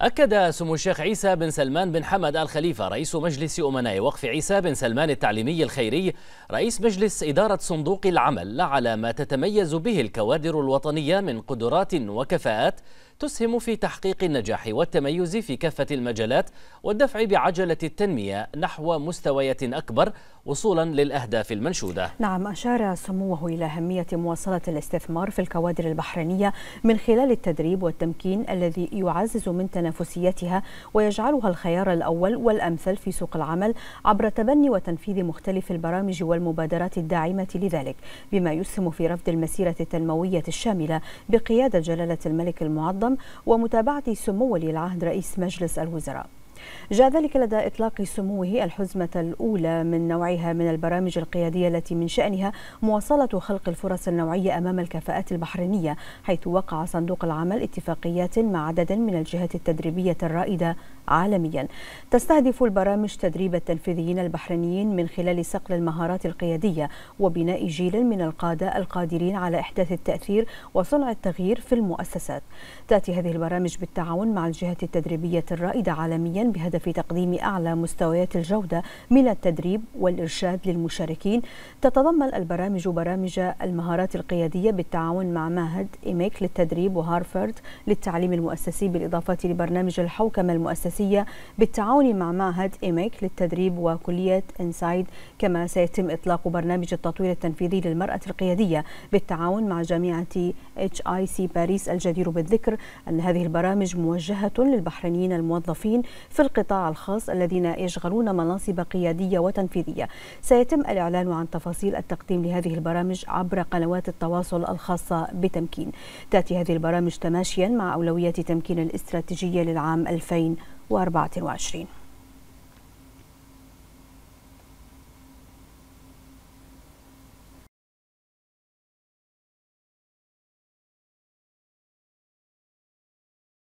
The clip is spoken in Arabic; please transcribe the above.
أكد سمو الشيخ عيسى بن سلمان بن حمد آل خليفة رئيس مجلس أمناء وقف عيسى بن سلمان التعليمي الخيري رئيس مجلس إدارة صندوق العمل على ما تتميز به الكوادر الوطنية من قدرات وكفاءات تسهم في تحقيق النجاح والتميز في كافة المجالات والدفع بعجلة التنمية نحو مستويات أكبر وصولا للأهداف المنشودة نعم أشار سموه إلى أهمية مواصلة الاستثمار في الكوادر البحرينية من خلال التدريب والتمكين الذي يعزز من تنمية تنافسيتها ويجعلها الخيار الأول والأمثل في سوق العمل عبر تبني وتنفيذ مختلف البرامج والمبادرات الداعمة لذلك بما يسهم في رفض المسيرة التنموية الشاملة بقيادة جلالة الملك المعظم ومتابعة سمو ولي العهد رئيس مجلس الوزراء جاء ذلك لدى إطلاق سموه الحزمة الأولى من نوعها من البرامج القيادية التي من شأنها مواصلة خلق الفرص النوعية أمام الكفاءات البحرينية حيث وقع صندوق العمل اتفاقيات مع عدد من الجهات التدريبية الرائدة عالميا تستهدف البرامج تدريب التنفيذيين البحرينيين من خلال صقل المهارات القيادية وبناء جيل من القادة القادرين على إحداث التأثير وصنع التغيير في المؤسسات تأتي هذه البرامج بالتعاون مع الجهات التدريبية الرائدة عالميا بهدف تقديم أعلى مستويات الجودة من التدريب والإرشاد للمشاركين تتضمن البرامج برامج المهارات القيادية بالتعاون مع معهد إيميك للتدريب وهارفارد للتعليم المؤسسي بالإضافة لبرنامج الحوكمة المؤسسية بالتعاون مع معهد إيميك للتدريب وكلية إنسايد كما سيتم إطلاق برنامج التطوير التنفيذي للمرأة القيادية بالتعاون مع جامعة اتش اي سي باريس الجدير بالذكر أن هذه البرامج موجهة للبحرينيين الموظفين في في القطاع الخاص الذين يشغلون مناصب قيادية وتنفيذية سيتم الإعلان عن تفاصيل التقديم لهذه البرامج عبر قنوات التواصل الخاصة بتمكين تأتي هذه البرامج تماشيا مع أولويات تمكين الاستراتيجية للعام 2024